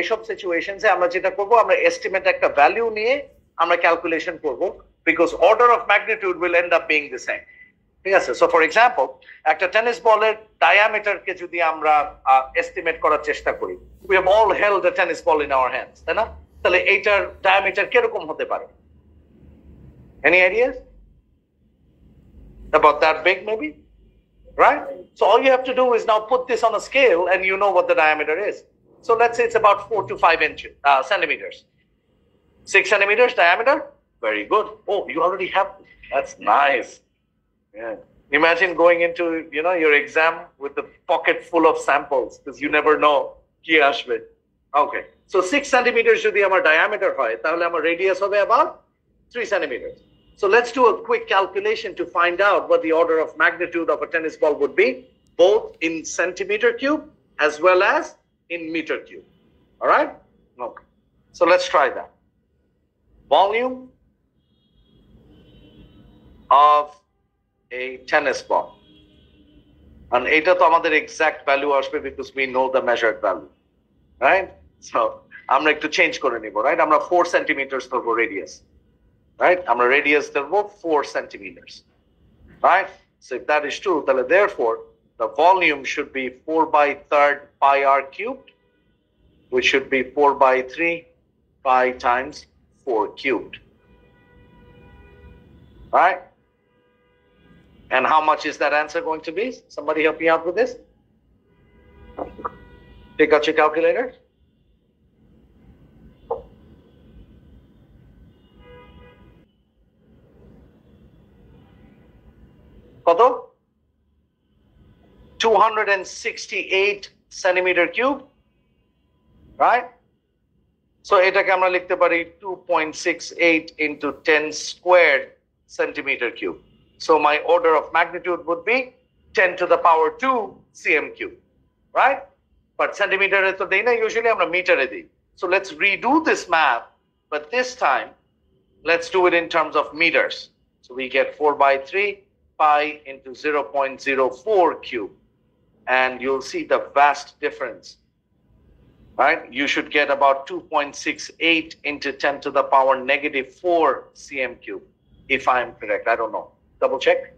এসব সিচুয়েশনসে আমরা যেটা করব আমরা এস্টিমেট একটা ভ্যালু নিয়ে আমরা ক্যালকুলেশন করব because order of magnitude will end up being the same ঠিক আছে সো ফর এক্সাম্পল একটা টেনিস বলের ডায়ামিটার কে যদি আমরা এস্টিমেট করার চেষ্টা করি we have all held the tennis ball in our hands তাই না তাহলে এইটার ডায়ামিটার কিরকম হতে পারে any ideas about that big maybe right so all you have to do is now put this on a scale and you know what the diameter is So let's say it's about four to five inches uh, centimeters, six centimeters diameter. Very good. Oh, you already have. That's nice. Imagine going into you know your exam with a pocket full of samples because you never know. Okay. So six centimeters should be our diameter. our radius of about three centimeters. So let's do a quick calculation to find out what the order of magnitude of a tennis ball would be, both in centimeter cube as well as in meter cube. All right? Okay. So let's try that. Volume of a tennis ball. And eta to amader exact value ashbe because we know the measured value. Right? So I'm like to change koranibo, right? I'm a four centimeters for radius. Right? I'm a radius therefore four centimeters. Right? So if that is true, then therefore the volume should be 4 by 3rd pi r cubed, which should be 4 by 3 pi times 4 cubed. All right? And how much is that answer going to be? Somebody help me out with this? Take out your calculator. কত 268 centimeter cube, right? So eta camera likhte 2.68 into 10 squared centimeter cube. So my order of magnitude would be 10 to the power 2 cm cube, right? But centimeter is the usually I'm a meter. So let's redo this math, but this time let's do it in terms of meters. So we get 4 by 3 pi into 0.04 cube and you'll see the vast difference. Right? You should get about 2.68 into 10 to the power negative 4 cm cube, if I'm correct. I don't know. Double check.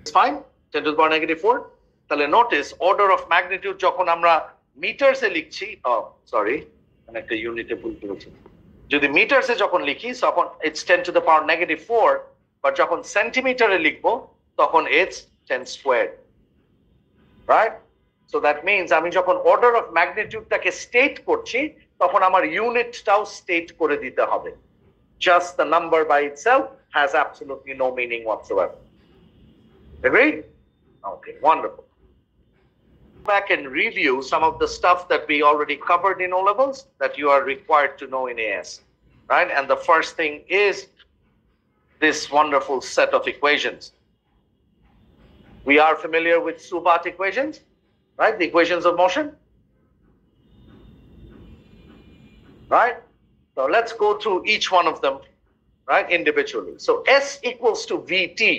It's fine. 10 to the power negative 4. Tell Tale notice order of magnitude jokon amra meters e likchi. Oh, sorry. Connect the unit e pull to the meters e jokon likhi. So upon it's 10 to the power negative 4 but যখন সেন্টিমিটারে লিখব তখন h 10 squared right so that means I আমি যখন order of magnitude তাকে state করছি তখন আমার unitটাও state করে দিতে হবে just the number by itself has absolutely no meaning whatsoever agreed okay wonderful back and review some of the stuff that we already covered in all levels that you are required to know in AS right and the first thing is this wonderful set of equations. We are familiar with Subat equations, right? The equations of motion. Right? Now let's go through each one of them, right, individually. So S equals to Vt.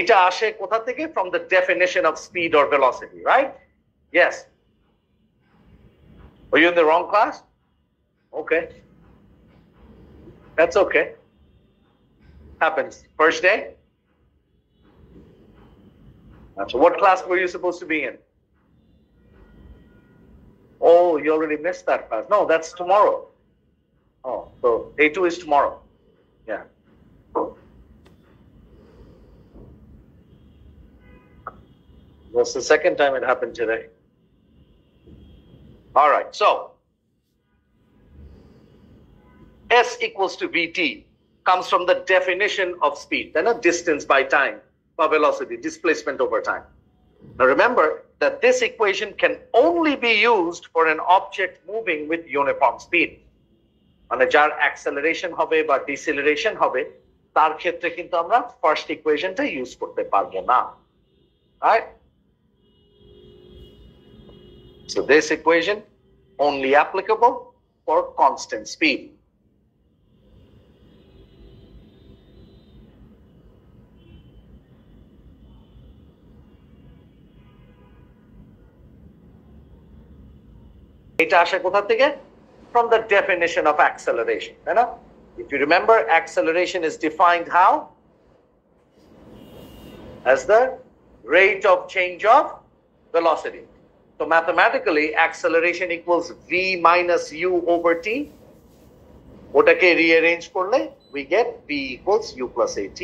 এটা আসে kotha থেকে from the definition of speed or velocity, right? Yes. Are you in the wrong class? Okay. That's okay happens? First day? So what class were you supposed to be in? Oh, you already missed that class. No, that's tomorrow. Oh, so day two is tomorrow. Yeah. That's the second time it happened today. All right, so S equals to VT comes from the definition of speed, then a distance by time, or velocity, displacement over time. Now remember that this equation can only be used for an object moving with uniform speed. মানে যার acceleration হবে বা ডিসেলারেশন হবে তার ক্ষেত্রে কিন্তু আমরা first ইকুয়েশনটা use করতে পারবো না right so this equation only applicable for constant speed এটা আসে কোথা থেকে from the definition of acceleration তাই না if you remember acceleration is defined how as the rate of change of velocity so mathematically acceleration equals v minus u over t ওটাকে rearrange করলে we get v equals u plus at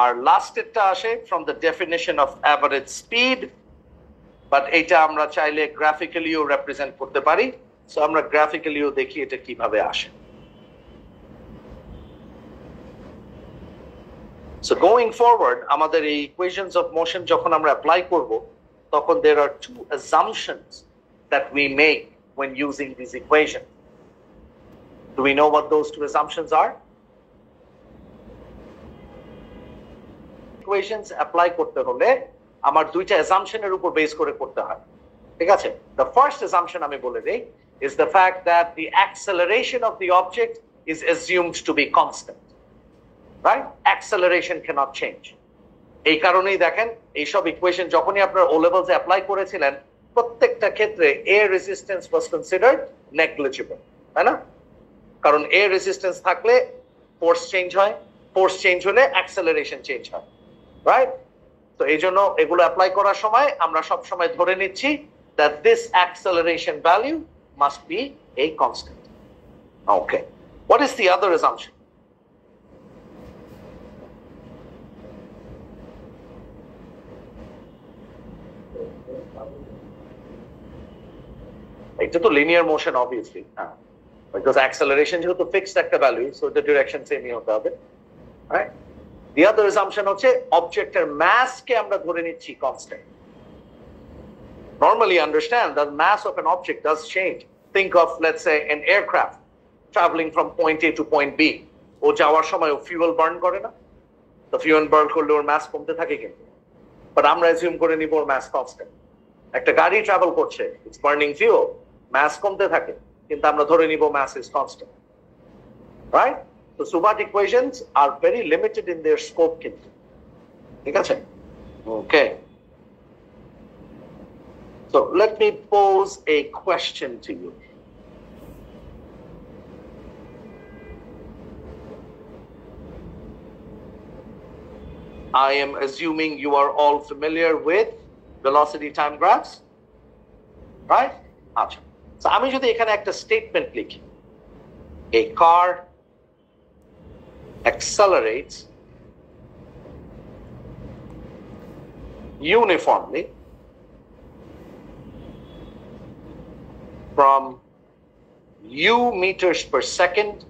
আর লাস্টেরটা আসে from the definition of average speed but এটা আমরা চাইলে গ্রাফিক্যালিও represent করতে পারি সো আমরা গ্রাফিক্যালিও দেখি এটা কিভাবে আসে সো গোয়িং ফরওয়ার্ড আমাদের এই ইকুয়েশনস অফ মোশন যখন আমরা অ্যাপ্লাই করব তখন there are two assumptions that we make when using these equations. Do we know what those two assumptions are? Equations apply করতে হলে আমার দুইটা উপর বেস করে করতে হয় ঠিক আছে দ্য ফার্স্ট আমি বলে দেই is the fact that the acceleration of the object is assumed to be constant right acceleration change এই কারণেই দেখেন এইসব ইকুয়েশন যখনই আপনার ও লেভেলস অ্যাপ্লাই করেছিলেন প্রত্যেকটা ক্ষেত্রে air resistance was considered negligible তাই না কারণ এ রেজিস্ট্যান্স থাকলে ফোর্স চেঞ্জ হয় ফোর্স চেঞ্জ হলে অ্যাক্সেলারেশন চেঞ্জ হয় রাইট তো এই জন্য এগুলো অ্যাপ্লাই করার সময় আমরা সব সময় ধরে নিচ্ছি that this acceleration value must be এই constant okay what is the other assumption এটা তো linear motion obviously because acceleration যেহেতু ফিক্সড একটা ভ্যালু সো দ্য ডিরেকশন সেমই হতে হবে রাইট দি আদার হচ্ছে অবজেক্টের আমরা ধরে নিচ্ছি constant normally understand that mass of an object does change. Think of, let's say, an aircraft traveling from ও যাওয়ার সময় ও ফিউয়েল বার্ন করে না তো ফিউয়েল বার্ন করলে ওর ম্যাস কমতে থাকে কিন্তু বাট আমরা অ্যাজিউম করে নিব ওর ম্যাস কনস্ট্যান্ট একটা গাড়ি ট্রাভেল করছে ইটস বার্নিং ফিউল ম্যাস কমতে থাকে কিন্তু আমরা ধরে নিব ম্যাস ইজ কনস্ট্যান্ট রাইট তো সুবাটিক equations are very limited in their scope কিন্তু ঠিক আছে ওকে So let me pose a question to you. I am assuming you are all familiar with velocity time graphs, right? So, আচ্ছা আমি যদি এখানে a statement. লিখি a car accelerates uniformly from u meters per second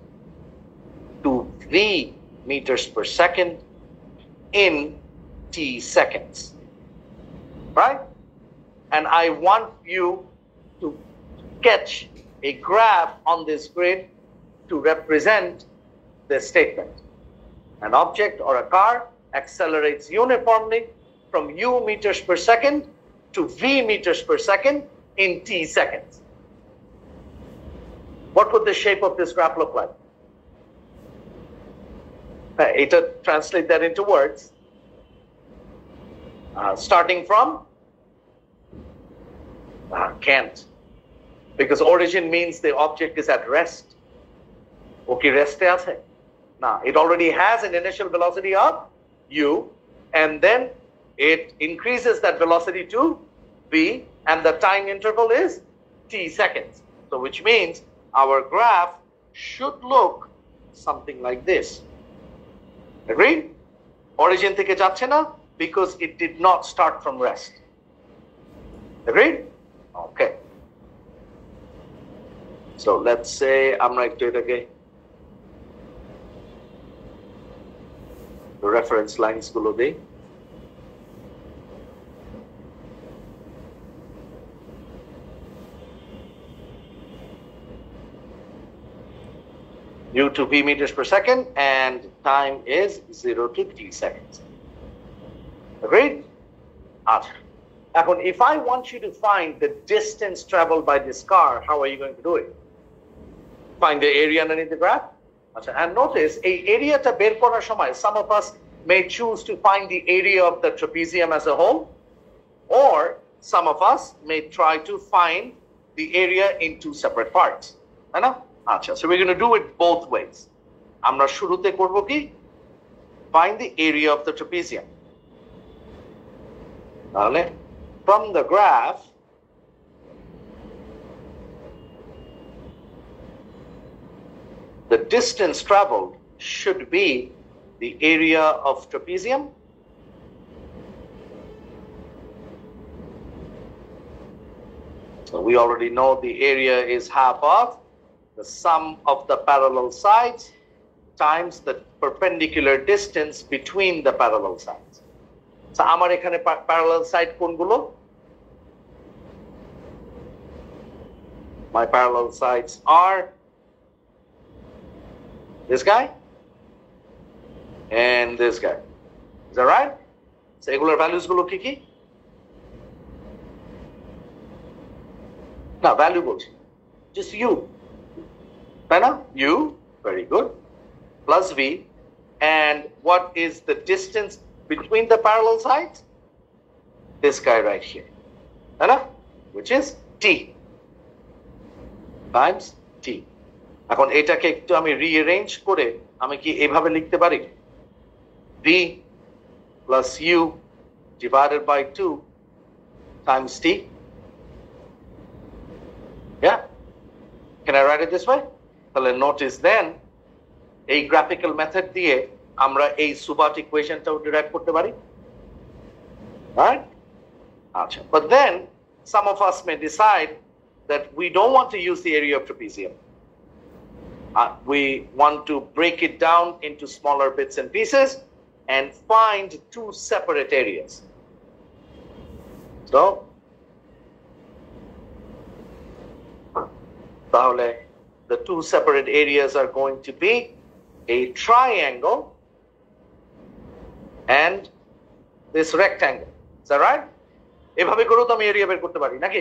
to v meters per second in t seconds. Right? And I want you to catch a graph on this grid to represent this statement. An object or a car accelerates uniformly from u meters per second to v meters per second in t seconds. What would the shape of this graph look like? Uh, it translate that into words. Uh, starting from uh, can't, because origin means the object is at rest. Okay, rest. Now, it already has an initial velocity of u, and then it increases that velocity to v, and the time interval is t seconds. So, which means our graph should look something like this. Agreed? Origin থেকে যাচ্ছে না because it did not start from rest. Agreed? Okay. So let's say I'm right to it again. reference reference লাইনসগুলো দিই due to v meters per second and time is 0 to 3 seconds. Agreed? After. Now, if I want you to find the distance traveled by this car, how are you going to do it? Find the area underneath the graph? আচ্ছা and notice এই এরিয়াটা বের করার সময় some of us may choose to find the area of the trapezium as a whole or some of us may try to find the area in two separate parts তাই না আচ্ছা so we're going to do it both ways আমরা শুরুতে করব কি find the area of the trapezium তাহলে from the graph the distance traveled should be the area of trapezium So we already know the area is half of the sum of the parallel sides times the perpendicular distance between the parallel sides. So Amar ekhane parallel side কোনগুলো? My parallel sides are this guy and this guy. Is that right? So এগুলোর values গুলো কি কি? না value বলছি just u right? Now, u very good plus v and what is the distance between the parallel sides this guy right here right? which is t times এখন এটাকে একটু আমি রিঅ্যারেঞ্জ করে আমি কি এভাবে লিখতে পারি V plus U divided by two times T write this way? তাহলে দেন এই গ্রাফিক্যাল মেথড দিয়ে আমরা এই সুবাট ইকুয়েশনটাও ডিরাইভ করতে পারি রাইট আচ্ছা but then some of us may decide that we don't want to use the area of trapezium Uh, we want to break it down into smaller bits and pieces and find two separate areas. So, the two separate areas are going to be a triangle and this rectangle. Is that right? এভাবে করেও তো আমি area বের করতে পারি নাকি